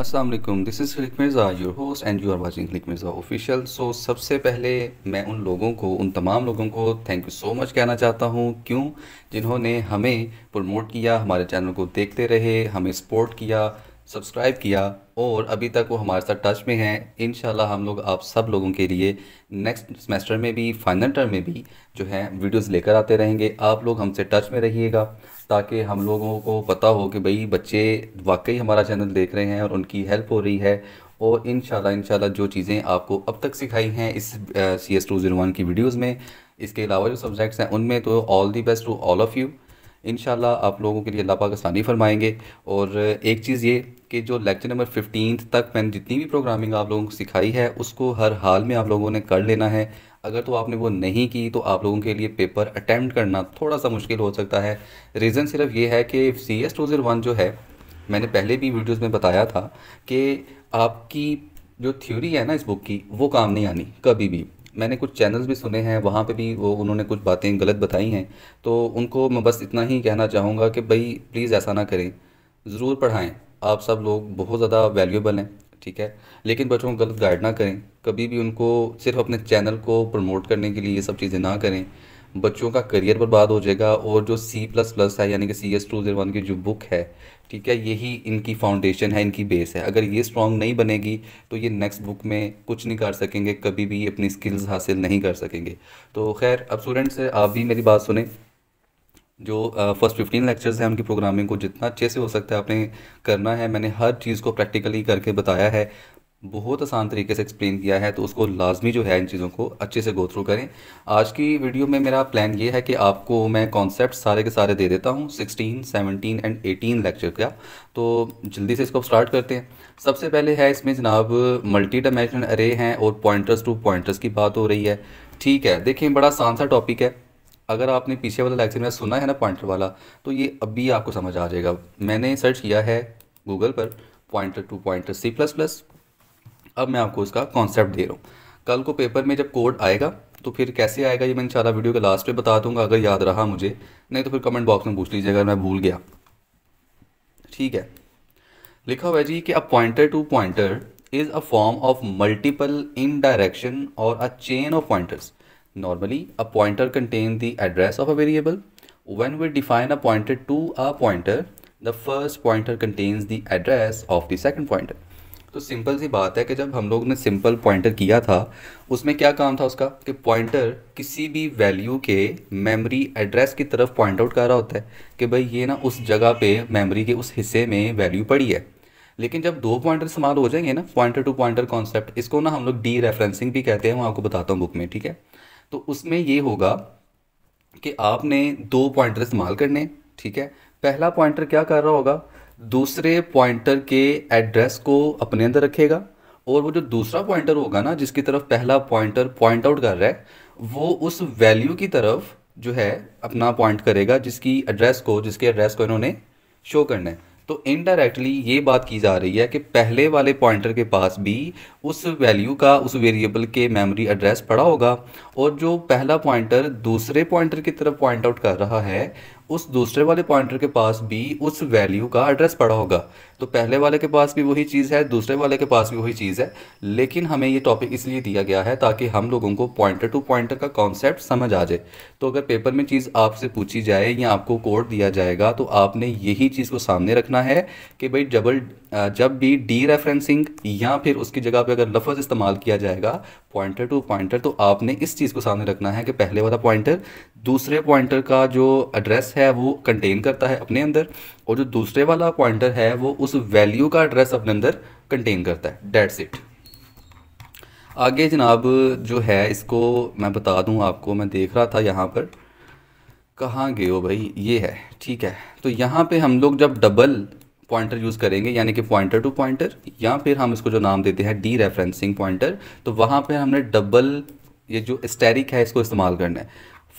Aslam this is click Mirza your host and you are watching click Mirza official so सबसे पहले मैं उन लोगों को उन तमाम लोगों को थैंक यू सो मच कहना चाहता हूँ क्यों जिन्होंने हमें प्रमोट किया हमारे चैनल को देखते रहे हमें सपोर्ट किया सब्सक्राइब किया और अभी तक वो हमारे साथ टच में हैं इन हम लोग आप सब लोगों के लिए नेक्स्ट सेमेस्टर में भी फाइनल टर्म में भी जो है वीडियोस लेकर आते रहेंगे आप लोग हमसे टच में रहिएगा ताकि हम लोगों को पता हो कि भाई बच्चे वाकई हमारा चैनल देख रहे हैं और उनकी हेल्प हो रही है और इन शाला जो चीज़ें आपको अब तक सिखाई हैं इस C S two zero one की वीडियोज़ में इसके अलावा जो सब्जेक्ट्स हैं उनमें तो all the best to all of you इन आप लोगों के लिए अल्लाह पाक आसानी फरमाएंगे और एक चीज़ ये कि जो लेक्चर नंबर फिफ्टीन तक मैंने जितनी भी प्रोग्रामिंग आप लोगों को सिखाई है उसको हर हाल में आप लोगों ने कर लेना है अगर तो आपने वो नहीं की तो आप लोगों के लिए पेपर अटैम्प्ट करना थोड़ा सा मुश्किल हो सकता है रीज़न सिर्फ ये है कि C S two zero one जो है मैंने पहले भी वीडियोज़ में बताया था कि आपकी जो थ्योरी है ना इस बुक की वो काम नहीं आनी कभी भी मैंने कुछ चैनल्स भी सुने हैं वहाँ पे भी वो उन्होंने कुछ बातें गलत बताई हैं तो उनको मैं बस इतना ही कहना चाहूँगा कि भाई प्लीज़ ऐसा ना करें ज़रूर पढ़ाएँ आप सब लोग बहुत ज़्यादा वैल्यूएबल हैं ठीक है लेकिन बच्चों को गलत गाइड ना करें कभी भी उनको सिर्फ अपने चैनल को प्रमोट करने के लिए ये सब चीज़ें ना करें बच्चों का करियर बर्बाद हो जाएगा और जो सी प्लस प्लस है यानी कि C S two zero one की जो बुक है ठीक है यही इनकी फाउंडेशन है इनकी बेस है अगर ये स्ट्रॉन्ग नहीं बनेगी तो ये नेक्स्ट बुक में कुछ नहीं कर सकेंगे कभी भी अपनी स्किल्स हासिल नहीं कर सकेंगे तो खैर अब स्टूडेंट्स आप भी मेरी बात सुने जो फर्स्ट फिफ्टीन लेक्चर्स हैं उनकी प्रोग्रामिंग को जितना अच्छे से हो सकता है आपने करना है मैंने हर चीज़ को प्रैक्टिकली करके बताया है बहुत आसान तरीके से एक्सप्लेन किया है तो उसको लाजमी जो है इन चीज़ों को अच्छे से गो थ्रू करें आज की वीडियो में मेरा प्लान ये है कि आपको मैं कॉन्सेप्ट सारे के सारे दे देता हूँ 16, 17 एंड 18 लेक्चर का तो जल्दी से इसको स्टार्ट करते हैं सबसे पहले है इसमें जनाब मल्टी डायमेंशनल अरे हैं और पॉइंटर्स टू पॉइंटर्स की बात हो रही है ठीक है देखें बड़ा आसान सा टॉपिक है अगर आपने पीछे वाला लेक्चर मेरा सुना है ना पॉइंटर वाला तो ये अभी आपको समझ आ जाएगा मैंने सर्च किया है गूगल पर pointer to pointer C plus plus अब मैं आपको उसका कॉन्सेप्ट दे रहा हूँ कल को पेपर में जब कोड आएगा तो फिर कैसे आएगा ये मैं इंशाल्लाह वीडियो के लास्ट पर बता दूंगा अगर याद रहा मुझे नहीं तो फिर कमेंट बॉक्स में पूछ लीजिएगा मैं भूल गया ठीक है लिखा हुआ जी कि a pointer to pointer is a form of multiple indirection और a chain of pointers Normally, a pointer contain the address of a variable. When we define a pointer to a pointer, the first pointer contains the address of the second pointer. तो simple सी बात है कि जब हम लोग ने simple pointer किया था उसमें क्या काम था उसका कि पॉइंटर किसी भी वैल्यू के मेमोरी एड्रेस की तरफ पॉइंट आउट कर रहा होता है कि भाई ये ना उस जगह पे मेमोरी के उस हिस्से में वैल्यू पड़ी है लेकिन जब दो पॉइंटर इस्तेमाल हो जाएंगे ना पॉइंटर टू पॉइंटर कॉन्सेप्ट इसको ना हम लोग डी रेफरेंसिंग भी कहते हैं मैं आपको बताता हूँ बुक में ठीक है तो उसमें ये होगा कि आपने दो पॉइंटर इस्तेमाल करने ठीक है पहला पॉइंटर क्या कर रहा होगा दूसरे पॉइंटर के एड्रेस को अपने अंदर रखेगा और वो जो दूसरा पॉइंटर होगा ना जिसकी तरफ पहला पॉइंटर पॉइंट आउट कर रहा है वो उस वैल्यू की तरफ जो है अपना पॉइंट करेगा जिसकी एड्रेस को जिसके एड्रेस को इन्होंने शो करना है तो इनडायरेक्टली ये बात की जा रही है कि पहले वाले पॉइंटर के पास भी उस वैल्यू का उस वेरिएबल के मेमोरी एड्रेस पड़ा होगा और जो पहला पॉइंटर दूसरे पॉइंटर की तरफ पॉइंट आउट कर रहा है उस दूसरे वाले पॉइंटर के पास भी उस वैल्यू का एड्रेस पड़ा होगा तो पहले वाले के पास भी वही चीज़ है दूसरे वाले के पास भी वही चीज़ है लेकिन हमें ये टॉपिक इसलिए दिया गया है ताकि हम लोगों को पॉइंटर टू पॉइंटर का कॉन्सेप्ट समझ आ जाए तो अगर पेपर में चीज़ आपसे पूछी जाए या आपको कोड दिया जाएगा तो आपने यही चीज़ को सामने रखना है कि भाई डबल जब भी डी रेफरेंसिंग या फिर उसकी जगह पर अगर लफज इस्तेमाल किया जाएगा पॉइंटर टू पॉइंटर तो आपने इस चीज़ को सामने रखना है कि पहले वाला पॉइंटर दूसरे पॉइंटर का जो एड्रेस है वो कंटेन करता है अपने अंदर और जो दूसरे वाला पॉइंटर है वो उस वैल्यू का एड्रेस अपने अंदर कंटेन करता है डेट्स इट आगे जनाब जो है इसको मैं बता दूं आपको मैं देख रहा था यहाँ पर कहाँ गए हो भाई ये है ठीक है तो यहाँ पे हम लोग जब डबल पॉइंटर यूज़ करेंगे यानी कि पॉइंटर टू पॉइंटर या फिर हम इसको जो नाम देते हैं डी रेफरेंसिंग पॉइंटर तो वहाँ पे हमने डबल ये जो स्टेरिक है इसको इस्तेमाल करना है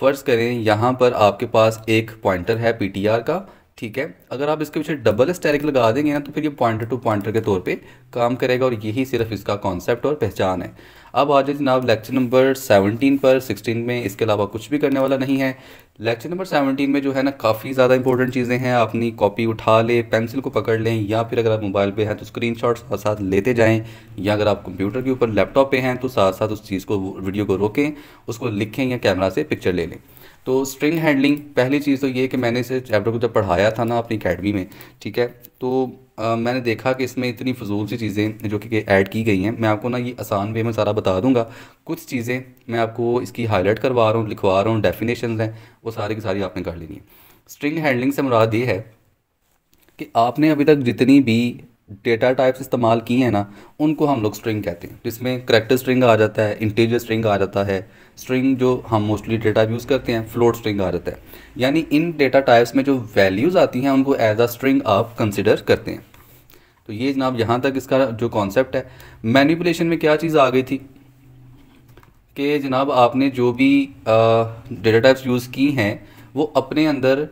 फ़र्ज़ करें यहाँ पर आपके पास एक पॉइंटर है पी का ठीक है अगर आप इसके पीछे डबल स्टैरिक लगा देंगे ना तो फिर ये पॉइंटर टू पॉइंटर के तौर पे काम करेगा और यही सिर्फ इसका कॉन्सेप्ट और पहचान है अब आ जाए जनाब लेक्चर नंबर 17 पर 16 में इसके अलावा कुछ भी करने वाला नहीं है लेक्चर नंबर 17 में जो है ना काफ़ी ज़्यादा इंपॉर्टेंट चीज़ें हैं अपनी कॉपी उठा लें पेंसिल को पकड़ लें या फिर अगर आप मोबाइल पे हैं तो स्क्रीन साथ साथ लेते जाएं या अगर आप कंप्यूटर के ऊपर लैपटॉप पे हैं तो साथ साथ उस चीज़ को वीडियो को रोकें उसको लिखें या कैमरा से पिक्चर ले लें तो स्ट्रिंग हैंडलिंग पहली चीज़ तो ये कि मैंने इसे चैप्टर को जब पढ़ाया था ना अपनी अकेडमी में ठीक है तो आ, मैंने देखा कि इसमें इतनी फजूल सी चीज़ें जो कि ऐड की गई हैं मैं आपको ना ये आसान वे में सारा बता दूंगा कुछ चीज़ें मैं आपको इसकी हाईलाइट करवा रहा हूँ लिखवा रहा हूँ डेफिनेशन हैं वो सारी की सारी आपने कर लेनी है स्ट्रिंग हैंडलिंग से मुराद ये है कि आपने अभी तक जितनी भी डेटा टाइप्स इस्तेमाल किए हैं ना उनको हम लोग स्ट्रिंग कहते हैं जिसमें करेक्टर स्ट्रिंग आ जाता है इंटीजर स्ट्रिंग आ जाता है स्ट्रिंग जो हम मोस्टली डेटा यूज़ करते हैं फ्लोट स्ट्रिंग आ जाता है यानी इन डेटा टाइप्स में जो वैल्यूज़ आती हैं उनको एज अ स्ट्रिंग आप कंसिडर करते हैं तो ये जनाब यहाँ तक इसका जो कॉन्सेप्ट है मैनिपुलेशन में क्या चीज़ आ गई थी कि जनाब आपने जो भी डेटा टाइप्स यूज़ की हैं वो अपने अंदर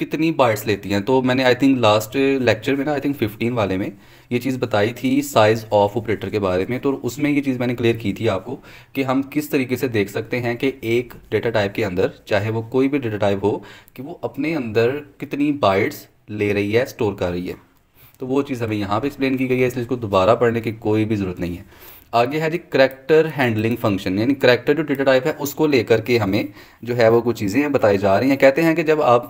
कितनी बाइट्स लेती हैं तो मैंने आई थिंक लास्ट लेक्चर में ना आई थिंक फिफ्टीन वाले में ये चीज़ बताई थी साइज़ ऑफ ऑपरेटर के बारे में तो उसमें ये चीज़ मैंने क्लियर की थी आपको कि हम किस तरीके से देख सकते हैं कि एक डेटा टाइप के अंदर चाहे वो कोई भी डेटा टाइप हो कि वो अपने अंदर कितनी बाइट्स ले रही है स्टोर कर रही है तो वो चीज़ हमें यहाँ पे एक्सप्लेन की गई है इसलिए इसको दोबारा पढ़ने की कोई भी ज़रूरत नहीं है आगे है जी करैक्टर हैंडलिंग फंक्शन यानी करैक्टर जो डेटा टाइप है उसको लेकर के हमें जो है वो कुछ चीज़ें बताई जा रही हैं कहते हैं कि जब आप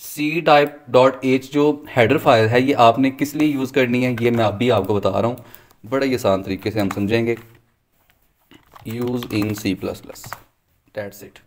सी टाइप डॉट एच जो हेडर फाइल है ये आपने किस लिए यूज़ करनी है ये मैं अभी आपको बता रहा हूँ बड़े ही आसान तरीके से हम समझेंगे use in C plus plus that's it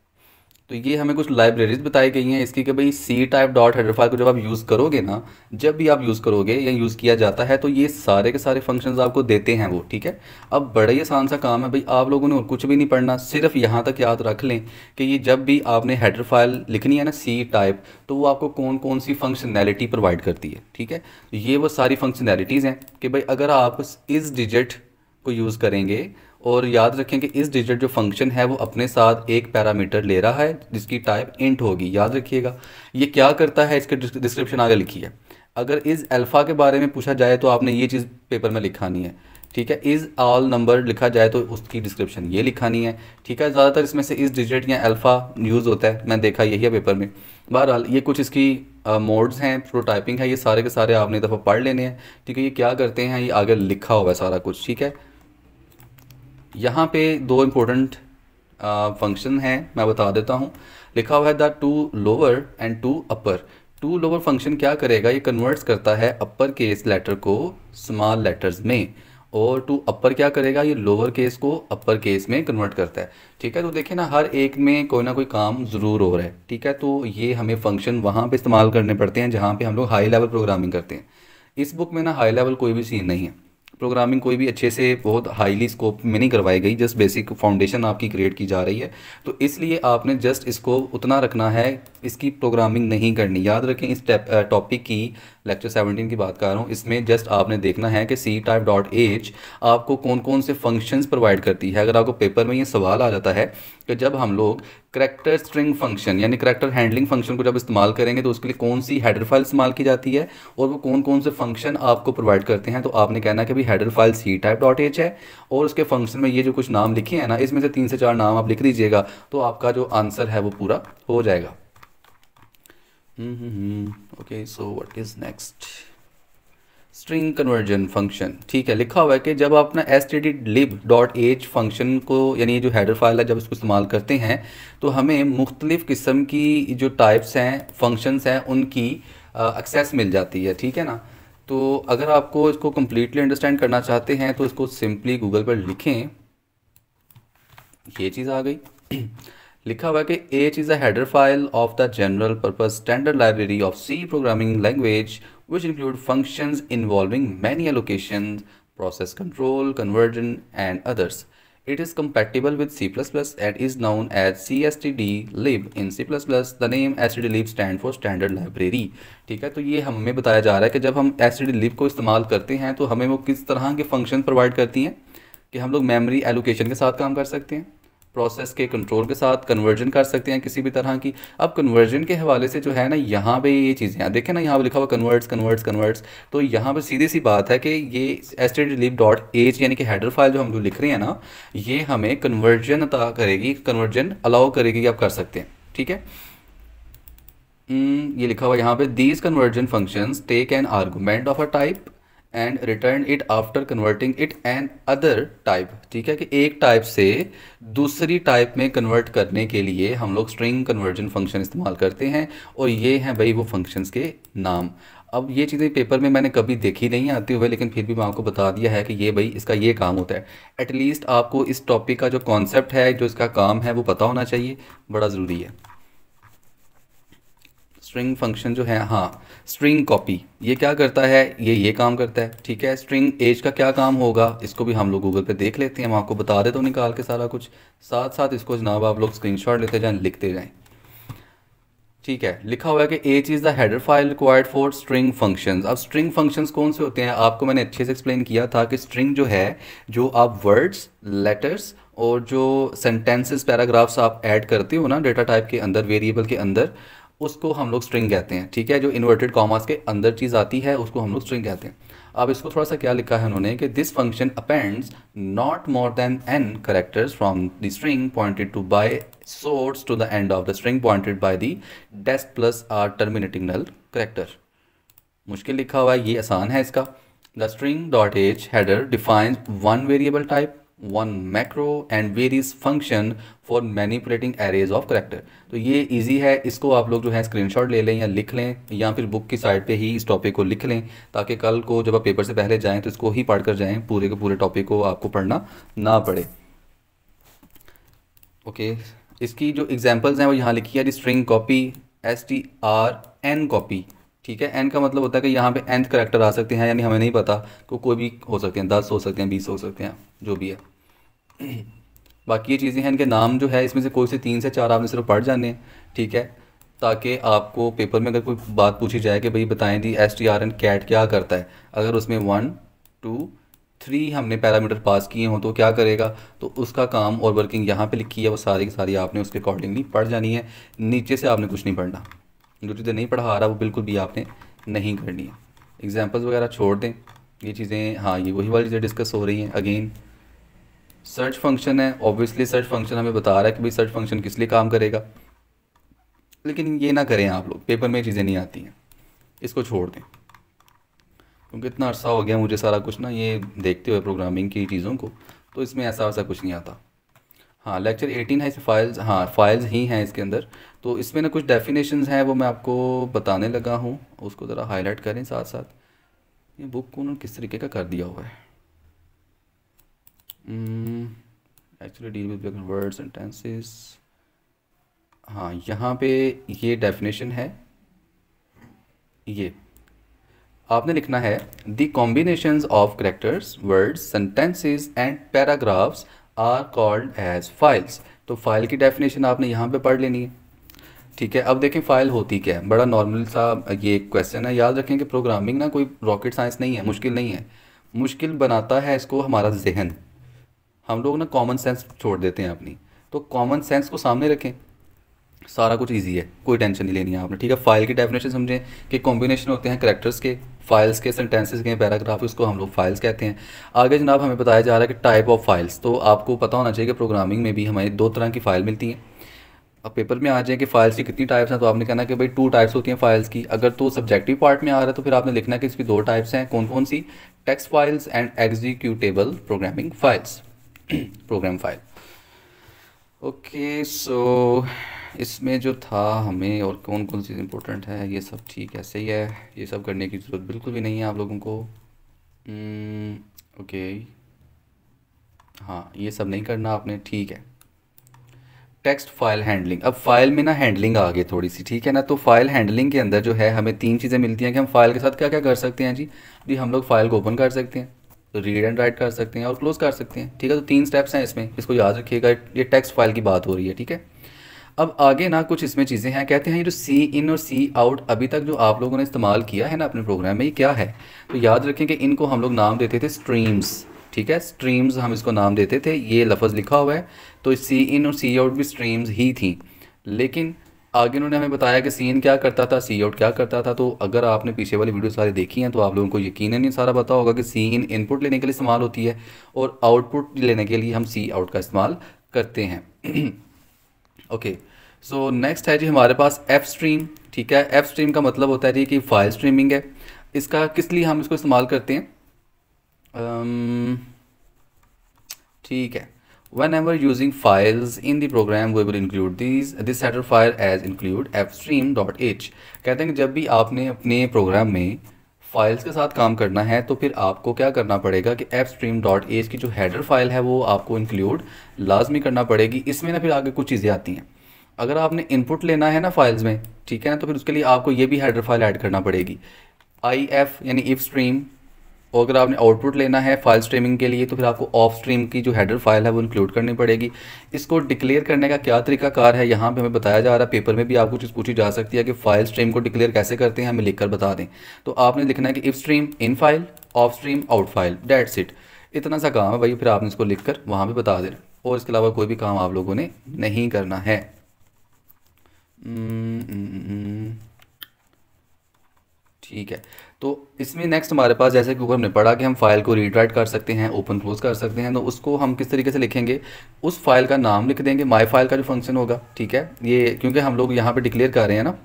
तो ये हमें कुछ लाइब्रेरीज बताई गई हैं इसकी कि भाई सी टाइप डॉट हेडरफाइल को जब आप यूज़ करोगे ना जब भी आप यूज़ करोगे या यूज़ किया जाता है तो ये सारे के सारे फंक्शंस आपको देते हैं वो ठीक है अब बड़ा ही आसान सा काम है भाई आप लोगों ने और कुछ भी नहीं पढ़ना सिर्फ यहाँ तक याद रख लें कि ये जब भी आपने हेडरफाइल लिखनी है ना सी टाइप तो वो आपको कौन कौन सी फंक्शनैलिटी प्रोवाइड करती है ठीक है ये वो सारी फंक्शनैलिटीज़ हैं कि भाई अगर आप इस डिजिट को यूज़ करेंगे और याद रखें कि इस डिजिट जो फंक्शन है वो अपने साथ एक पैरामीटर ले रहा है जिसकी टाइप इंट होगी याद रखिएगा ये क्या करता है इसके डिस्क्रिप्शन आगे लिखी है अगर इस अल्फ़ा के बारे में पूछा जाए तो आपने ये चीज़ पेपर में लिखानी है ठीक है इज़ ऑल नंबर लिखा जाए तो उसकी डिस्क्रिप्शन ये लिखानी है ठीक है ज़्यादातर इसमें से इस डिजिट या अल्फ़ा यूज़ होता है मैं देखा यही है पेपर में बहरहाल ये कुछ इसकी मोड्स हैं प्रोटाइपिंग है ये सारे के सारे आपने दफ़ा पढ़ लेने हैं ठीक है ये क्या करते हैं ये आगे लिखा हुआ है सारा कुछ ठीक है यहाँ पे दो इम्पोर्टेंट फंक्शन uh, हैं मैं बता देता हूँ लिखा हुआ है the to lower and to upper to lower function क्या करेगा ये कन्वर्ट्स करता है अपर केस लेटर को स्मॉल लेटर्स में और टू अपर क्या करेगा ये लोअर केस को अपर केस में कन्वर्ट करता है ठीक है तो देखिए ना हर एक में कोई ना कोई काम ज़रूर हो रहा है ठीक है तो ये हमें फंक्शन वहाँ पे इस्तेमाल करने पड़ते हैं जहाँ पे हम लोग हाई लेवल प्रोग्रामिंग करते हैं इस बुक में ना हाई लेवल कोई भी सीन नहीं है प्रोग्रामिंग कोई भी अच्छे से बहुत हाईली स्कोप में नहीं करवाई गई जस्ट बेसिक फाउंडेशन आपकी क्रिएट की जा रही है तो इसलिए आपने जस्ट इसको उतना रखना है इसकी प्रोग्रामिंग नहीं करनी याद रखें इस टॉपिक की लेक्चर 17 की बात कर रहा हूँ इसमें जस्ट आपने देखना है कि सी टाइप डॉट एच आपको कौन कौन से फंक्शंस प्रोवाइड करती है अगर आपको पेपर में ये सवाल आ जाता है कि जब हम लोग करेक्टर स्ट्रिंग फंक्शन यानी करेक्टर हैंडलिंग फंक्शन को जब इस्तेमाल करेंगे तो उसके लिए कौन सी हेडर फाइल इस्तेमाल की जाती है और वो कौन कौन से फंक्शन आपको प्रोवाइड करते हैं तो आपने कहना कि भाई header file C type dot H है और उसके फंक्शन में ये जो कुछ नाम लिखे हैं ना इसमें से तीन से चार नाम आप लिख दीजिएगा तो आपका जो आंसर है वो पूरा हो जाएगा okay so what is next string conversion function ठीक है लिखा हुआ है कि जब आप अपना S T D lib dot H function को यानी जो हेडर फाइल है जब इसको इस्तेमाल करते हैं तो हमें मुख्तलिफ़ किस्म की जो टाइप्स हैं फंक्शंस हैं उनकी एक्सेस मिल जाती है ठीक है ना तो अगर आपको इसको कम्प्लीटली अंडरस्टैंड करना चाहते हैं तो इसको सिंपली गूगल पर लिखें ये चीज़ आ गई लिखा हुआ है कि H is header file of the general purpose standard library of C programming language which include function involving many allocation process control C plus plus it is known as C S T D lib in C plus plus the name S T D lib stand for standard library ठीक है तो ये हमें बताया जा रहा है कि जब हम एस डी लिव को इस्तेमाल करते हैं तो हमें वो किस तरह के फंक्शन प्रोवाइड करती हैं कि हम लोग मेमरी एलोकेशन के साथ काम कर सकते हैं प्रोसेस के कंट्रोल के साथ कन्वर्जन कर सकते हैं किसी भी तरह की अब कन्वर्जन के हवाले से जो है ना यहाँ पे ये चीज़ें हैं देखें ना यहाँ पे लिखा हुआ कन्वर्ट्स कन्वर्ट्स कन्वर्ट्स तो यहाँ पे सीधी सी बात है कि ये एस्टेट रिलीफ डॉट एच यानी कि हेडर फाइल जो हम लोग लिख रहे हैं ना ये हमें कन्वर्जन अता करेगी कन्वर्जन अलाउ करेगी आप कर सकते हैं ठीक है हम्म, ये लिखा हुआ यहाँ पे these conversion functions take an argument of a type and return it after converting it another type ठीक है कि एक टाइप से दूसरी टाइप में कन्वर्ट करने के लिए हम लोग स्ट्रिंग कन्वर्जन फंक्शन इस्तेमाल करते हैं और ये हैं भाई वो फंक्शंस के नाम अब ये चीज़ें पेपर में मैंने कभी देखी नहीं आती हुए लेकिन फिर भी मैं आपको बता दिया है कि ये भाई इसका ये काम होता है एटलीस्ट आपको इस टॉपिक का जो कॉन्सेप्ट है जो इसका काम है वो पता होना चाहिए बड़ा ज़रूरी है स्ट्रिंग फंक्शन जो है हाँ स्ट्रिंग कॉपी ये क्या करता है ये ये काम करता है ठीक है स्ट्रिंग एज का क्या काम होगा इसको भी हम लोग गूगल पे देख लेते हैं हम आपको बता देते तो निकाल के सारा कुछ साथ साथ इसको जनाब आप लोग स्क्रीनशॉट लेते जाएं लिखते जाएं ठीक है लिखा हुआ है कि H is the header file required for string functions अब स्ट्रिंग फंक्शंस कौन से होते हैं आपको मैंने अच्छे से एक्सप्लेन किया था कि स्ट्रिंग जो है जो आप वर्ड्स लेटर्स और जो सेंटेंसेस पैराग्राफ्स आप ऐड करते हो ना डेटा टाइप के अंदर वेरिएबल के अंदर उसको हम लोग स्ट्रिंग कहते हैं ठीक है जो इन्वर्टेड कॉमास के अंदर चीज़ आती है उसको हम लोग स्ट्रिंग कहते हैं अब इसको थोड़ा सा क्या लिखा है उन्होंने कि this function appends not more than N characters from the string pointed to by source to the end of the string pointed by the dest plus a terminating null character मुश्किल लिखा हुआ है ये आसान है इसका the string dot H header defines one variable type one macro and various function for manipulating arrays of character तो ये easy है इसको आप लोग जो है screenshot ले लें या लिख लें या फिर बुक की साइड पे ही इस टॉपिक को लिख लें ताकि कल को जब आप पेपर से पहले जाएँ तो इसको ही पढ़ कर जाएं पूरे के पूरे टॉपिक को आपको पढ़ना ना पड़े ओके okay. इसकी जो एग्जाम्पल्स हैं वो यहाँ लिखी है string copy S T R N copy ठीक है एन का मतलब होता है कि यहाँ पे एंथ करेक्टर आ सकते हैं यानी हमें नहीं पता को कोई भी हो सकते हैं दस हो सकते हैं बीस हो सकते हैं जो भी है बाकी ये चीज़ें हैं इनके नाम जो है इसमें से कोई से तीन से चार आपने सिर्फ पढ़ जाने हैं ठीक है ताकि आपको पेपर में अगर कोई बात पूछी जाए कि भाई बताएं जी S T R N cat क्या करता है अगर उसमें वन टू थ्री हमने पैरामीटर पास किए हों तो क्या करेगा तो उसका काम और वर्किंग यहाँ पे लिखी है वो सारी की सारी आपने उसके अकॉर्डिंगली पढ़ जानी है नीचे से आपने कुछ नहीं पढ़ना जो चीज़ें नहीं पढ़ा रहा वो बिल्कुल भी आपने नहीं करनी है एग्जाम्पल्स वगैरह छोड़ दें ये चीज़ें हाँ ये वही वाली चीज़ें डिस्कस हो रही हैं अगेन सर्च फंक्शन है ऑब्वियसली सर्च फंक्शन हमें बता रहा है कि भाई सर्च फंक्शन किस लिए काम करेगा लेकिन ये ना करें आप लोग पेपर में चीज़ें नहीं आती हैं इसको छोड़ दें क्योंकि इतना अर्सा हो गया मुझे सारा कुछ ना ये देखते हुए प्रोग्रामिंग की चीज़ों को तो इसमें ऐसा वैसा कुछ नहीं आता हाँ लेक्चर एटीन है इसे फाइल्स हाँ फाइल्स ही हैं इसके अंदर तो इसमें ना कुछ डेफिनेशंस हैं वो मैं आपको बताने लगा हूँ उसको ज़रा हाईलाइट करें साथ साथ ये बुक को उन्होंने किस तरीके का कर दिया हुआ है actually deal with word sentences हाँ यहाँ पे ये डेफिनेशन है ये आपने लिखना है the combination of characters words sentences and paragraphs are called as files तो फाइल की डेफिनेशन आपने यहाँ पे पढ़ लेनी है ठीक है अब देखें फाइल होती क्या है बड़ा नॉर्मल सा ये क्वेश्चन है याद रखें कि प्रोग्रामिंग ना कोई रॉकेट साइंस नहीं है मुश्किल नहीं है मुश्किल बनाता है इसको हमारा जहन हम लोग ना कॉमन सेंस छोड़ देते हैं अपनी तो कॉमन सेंस को सामने रखें सारा कुछ ईजी है कोई टेंशन नहीं लेनी है आपने ठीक है फाइल की डेफिनेशन समझें कि कॉम्बिनेशन होते हैं करेक्टर्स के फाइल्स के सेंटेंसेस के पैराग्राफ उसको हम लोग फाइल्स कहते हैं आगे जनाब हमें बताया जा रहा है कि टाइप ऑफ फाइल्स तो आपको पता होना चाहिए कि प्रोग्रामिंग में भी हमारी दो तरह की फ़ाइल मिलती हैं अब पेपर में आ जाए कि फाइल्स की कितनी टाइप्स हैं तो आपने कहना कि भाई टू टाइप्स होती हैं फाइल्स की अगर तो सब्जेक्टिव पार्ट में आ रहा है तो फिर आपने लिखना कि इसकी दो टाइप्स हैं कौन कौन सी text files and executable programming files program file okay so इसमें जो था हमें और कौन कौन चीज़ इंपॉर्टेंट है ये सब ठीक है सही है ये सब करने की ज़रूरत बिल्कुल भी नहीं है आप लोगों को ओके hmm, हाँ ये सब नहीं करना आपने ठीक है टेक्स्ट फाइल हैंडलिंग अब फाइल में ना हैंडलिंग आ गई थोड़ी सी ठीक है ना तो फाइल हैंडलिंग के अंदर जो है हमें तीन चीज़ें मिलती हैं कि हम फाइल के साथ क्या क्या कर सकते हैं जी जी हम लोग फाइल को ओपन कर सकते हैं रीड एंड राइट कर सकते हैं और क्लोज कर सकते हैं ठीक है तो तीन स्टेप्स हैं इसमें इसको याद रखिएगा ये टेक्स्ट फाइल की बात हो रही है ठीक है अब आगे ना कुछ इसमें चीज़ें हैं कहते हैं ये जो सी इन और सी आउट अभी तक जो आप लोगों ने इस्तेमाल किया है ना अपने प्रोग्राम में ये क्या है तो याद रखें कि इनको हम लोग नाम देते थे स्ट्रीम्स ठीक है स्ट्रीम्स हम इसको नाम देते थे ये लफज लिखा हुआ है तो सी इन और सी आउट भी स्ट्रीम्स ही थी लेकिन आगे उन्होंने हमें बताया कि सीन क्या करता था सी आउट क्या करता था तो अगर आपने पीछे वाली वीडियो सारी देखी हैं तो आप लोगों को यकीन नहीं सारा पता होगा कि सीन इनपुट लेने के लिए इस्तेमाल होती है और आउटपुट लेने के लिए हम सी आउट का इस्तेमाल करते हैं ओके सो नेक्स्ट है जी हमारे पास एफ स्ट्रीम ठीक है एफ स्ट्रीम का मतलब होता है जी कि फाइल स्ट्रीमिंग है इसका किस लिए हम इसको इस्तेमाल करते हैं ठीक है Whenever using files in the program, we will include these this header file as include fstream.h. कहते हैं कि जब भी आपने अपने प्रोग्राम में फाइल्स के साथ काम करना है तो फिर आपको क्या करना पड़ेगा कि एप स्ट्रीम डॉट एज की जो हैडर फाइल है वो आपको इंक्लूड लाजमी करना पड़ेगी इसमें ना फिर आगे कुछ चीज़ें आती हैं अगर आपने इनपुट लेना है ना फाइल्स में ठीक है ना तो फिर उसके लिए आपको ये भी हैडर फाइल ऐड करना पड़ेगी आई एफ यानी इफ स्ट्रीम और अगर आपने आउटपुट लेना है फाइल स्ट्रीमिंग के लिए तो फिर आपको ऑफ स्ट्रीम की जो हेडर फाइल है वो इंक्लूड करनी पड़ेगी इसको डिक्लेयर करने का क्या तरीकाकार है यहाँ पे हमें बताया जा रहा है पेपर में भी आपको चीज़ पूछी जा सकती है कि फाइल स्ट्रीम को डिक्लेयर कैसे करते हैं हमें लिखकर बता दें तो आपने लिखना है कि if stream in file of stream out file that's it इतना सा काम है भाई फिर आपने इसको लिख कर वहाँ पर बता देना और इसके अलावा कोई भी काम आप लोगों ने नहीं करना है हम्म, हम्म, हम्म, ठीक है तो इसमें नेक्स्ट हमारे पास जैसे कि ऊपर हमने पढ़ा कि हम फाइल को रीड राइट कर सकते हैं ओपन क्लोज कर सकते हैं तो उसको हम किस तरीके से लिखेंगे उस फाइल का नाम लिख देंगे माई फाइल का जो फंक्शन होगा ठीक है ये क्योंकि हम लोग यहाँ पर डिक्लेयर कर रहे हैं ना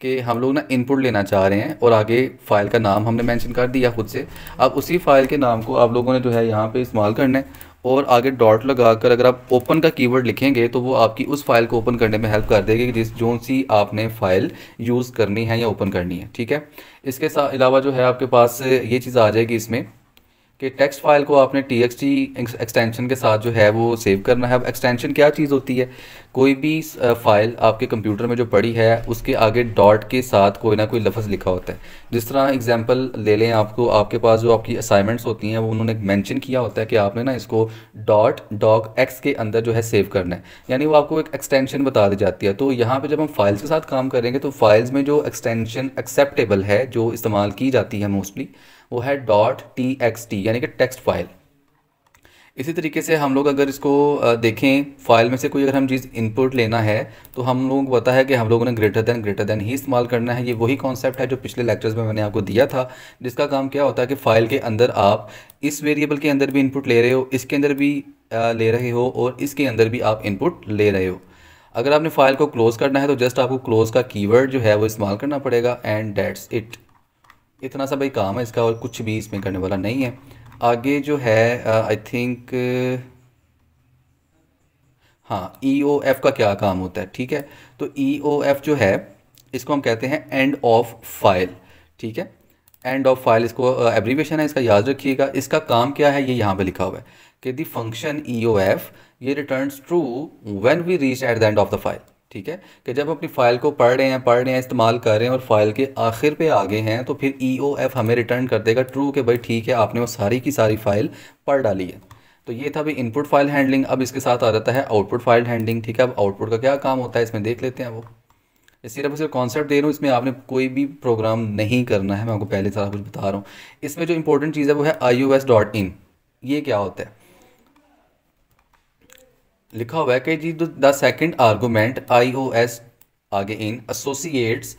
कि हम लोग ना इनपुट लेना चाह रहे हैं और आगे फ़ाइल का नाम हमने मेंशन कर दिया खुद से अब उसी फ़ाइल के नाम को आप लोगों ने जो है यहाँ पे इस्तेमाल करना है और आगे डॉट लगा कर अगर आप ओपन का कीवर्ड लिखेंगे तो वो आपकी उस फाइल को ओपन करने में हेल्प कर देगी जिस जो सी आपने फाइल यूज़ करनी है या ओपन करनी है ठीक है इसके अलावा जो है आपके पास ये चीज़ आ जाएगी इसमें कि टेक्स्ट फाइल को आपने टी एक्सटेंशन के साथ जो है वो सेव करना है अब एक्सटेंशन क्या चीज़ होती है कोई भी फ़ाइल आपके कंप्यूटर में जो पड़ी है उसके आगे डॉट के साथ कोई ना कोई लफ्ज़ लिखा होता है जिस तरह एग्जांपल ले लें आपको आपके पास जो आपकी असाइनमेंट्स होती हैं वो उन्होंने मेंशन किया होता है कि आपने ना इसको डॉट डॉग एक्स के अंदर जो है सेव करना है यानी वो आपको एक एक्सटेंशन बता दी जाती है तो यहाँ पर जब हम फाइल्स के साथ काम करेंगे तो फाइल्स में जो एक्सटेंशन एक्सेप्टेबल है जो इस्तेमाल की जाती है मोस्टली वो है डॉट टी एक्स टी यानी कि टेक्स्ट फाइल इसी तरीके से हम लोग अगर इसको देखें फाइल में से कोई अगर हम चीज़ इनपुट लेना है तो हम लोग पता है कि हम लोगों ने ग्रेटर देन ग्रेटर देन ही इस्तेमाल करना है ये वही कॉन्सेप्ट है जो पिछले लेक्चर्स में मैंने आपको दिया था जिसका काम क्या होता है कि फ़ाइल के अंदर आप इस वेरिएबल के अंदर भी इनपुट ले रहे हो इसके अंदर भी ले रहे हो और इसके अंदर भी आप इनपुट ले रहे हो अगर आपने फाइल को क्लोज़ करना है तो जस्ट आपको क्लोज़ का कीवर्ड जो है वो इस्तेमाल करना पड़ेगा एंड डैट्स इट इतना सा भाई काम है इसका और कुछ भी इसमें करने वाला नहीं है आगे जो है आई uh, थिंक uh, हाँ ई ओ एफ का क्या काम होता है ठीक है तो ई ओ एफ जो है इसको हम कहते हैं एंड ऑफ फाइल ठीक है एंड ऑफ फाइल इसको एब्रीवेशन uh, है इसका याद रखिएगा इसका काम क्या है ये यहाँ पे लिखा हुआ है कि the function E O F ये return true when we reach at the end of the file ठीक है कि जब अपनी फ़ाइल को पढ़ रहे हैं पढ़ रहे हैं इस्तेमाल कर रहे हैं और फाइल के आखिर पे आगे हैं तो फिर ई ओ एफ हमें रिटर्न कर देगा ट्रू कि भाई ठीक है आपने वो सारी की सारी फ़ाइल पढ़ डाली है तो ये था भाई इनपुट फाइल हैंडलिंग अब इसके साथ आ जाता है आउटपुट फाइल हैंडलिंग ठीक है अब आउटपुट का क्या काम होता है इसमें देख लेते हैं वो तरह से कॉन्सेप्ट दे रहा हूँ इसमें आपने कोई भी प्रोग्राम नहीं करना है मैं आपको पहले सारा कुछ बता रहा हूँ इसमें जो इंपॉर्टेंट चीज़ है वो है I U S dot in ये क्या होता है लिखा हुआ है कि जी the second argument I O S आगे in associates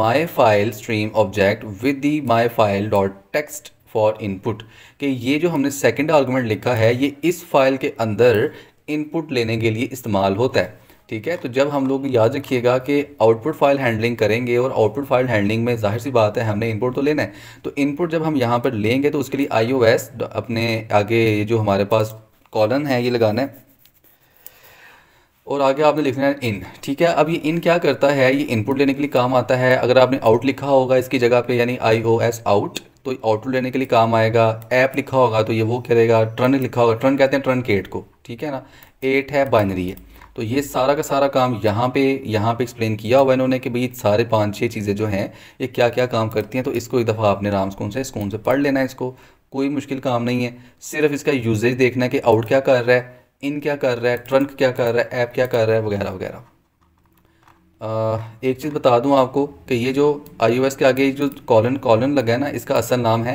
my file stream object with the my file dot text for input कि ये जो हमने सेकंड आर्गुमेंट लिखा है ये इस फाइल के अंदर इनपुट लेने के लिए इस्तेमाल होता है ठीक है तो जब हम लोग याद रखिएगा कि आउटपुट फाइल हैंडलिंग करेंगे और आउटपुट फाइल हैंडलिंग में जाहिर सी बात है हमने इनपुट तो लेना है तो इनपुट जब हम यहाँ पर लेंगे तो उसके लिए आईओएस अपने आगे जो हमारे पास कॉलन है ये लगाना है और आगे आपने लिखना है इन ठीक है अब ये इन क्या करता है ये इनपुट लेने के लिए काम आता है अगर आपने आउट लिखा होगा इसकी जगह पे यानी आई ओ एस आउट तो आउटपुट लेने के लिए काम आएगा ऐप लिखा होगा तो ये वो करेगा ट्रन लिखा होगा ट्रन कहते हैं ट्रन के को ठीक है ना एट है बाइनरी है तो ये सारा का सारा काम यहाँ पे यहाँ पे एक्सप्लेन किया हुआ इन्होंने कि भाई सारे पाँच छः चीज़ें जो हैं ये क्या क्या काम करती हैं तो इसको एक दफ़ा आपने राम स्कून से स्कून से पढ़ लेना है इसको कोई मुश्किल काम नहीं है सिर्फ इसका यूजेज देखना है कि आउट क्या कर रहा है इन क्या कर रहा है ट्रंक क्या कर रहा है ऐप क्या कर रहा है वगैरह वगैरह एक चीज़ बता दूं आपको कि ये जो आईओएस के आगे जो कॉलन कॉलन लगा है ना इसका असल नाम है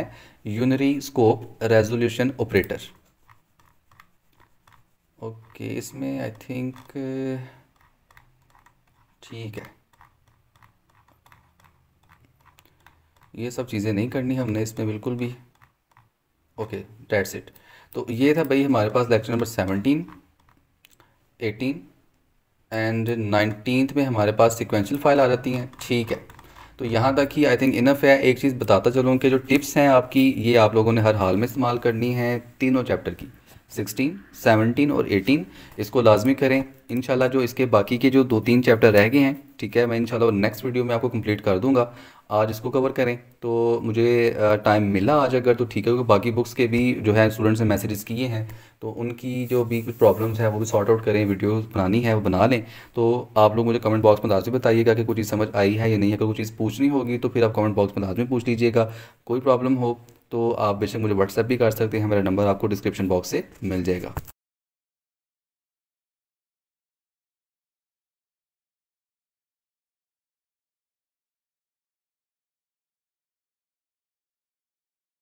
unary scope resolution operator okay इसमें आई थिंक ठीक है ये सब चीज़ें नहीं करनी हमने इसमें बिल्कुल भी ओके डेट्स इट तो ये था भाई हमारे पास lecture number seventeen eighteen and nineteen में हमारे पास सिक्वेंशियल फाइल आ जाती हैं ठीक है तो यहाँ तक ही आई थिंक इनफ है एक चीज़ बताता चलूँ कि जो टिप्स हैं आपकी ये आप लोगों ने हर हाल में इस्तेमाल करनी है तीनों चैप्टर की सिक्सटीन सेवनटीन और एटीन इसको लाजमी करें इनशाला जो इसके बाकी के जो दो तीन चैप्टर रह गए हैं ठीक है मैं इनशाला नेक्स्ट वीडियो में आपको कंप्लीट कर दूंगा आज इसको कवर करें तो मुझे टाइम मिला आज अगर तो ठीक है क्योंकि बाकी बुक्स के भी जो है स्टूडेंट्स ने मैसेजेस किए हैं तो उनकी जो भी कुछ प्रॉब्लम्स हैं वो भी सॉर्ट आउट करें वीडियो बनानी है वो बना लें तो आप लोग मुझे कमेंट बॉक्स में लाजमी बताइएगा कि कुछ चीज़ समझ आई है या नहीं अगर कुछ चीज़ पूछनी होगी तो फिर आप कमेंट बॉक्स में लाजमी पूछ लीजिएगा कोई प्रॉब्लम हो तो आप बेशक मुझे व्हाट्सएप भी कर सकते हैं मेरा नंबर आपको डिस्क्रिप्शन बॉक्स से मिल जाएगा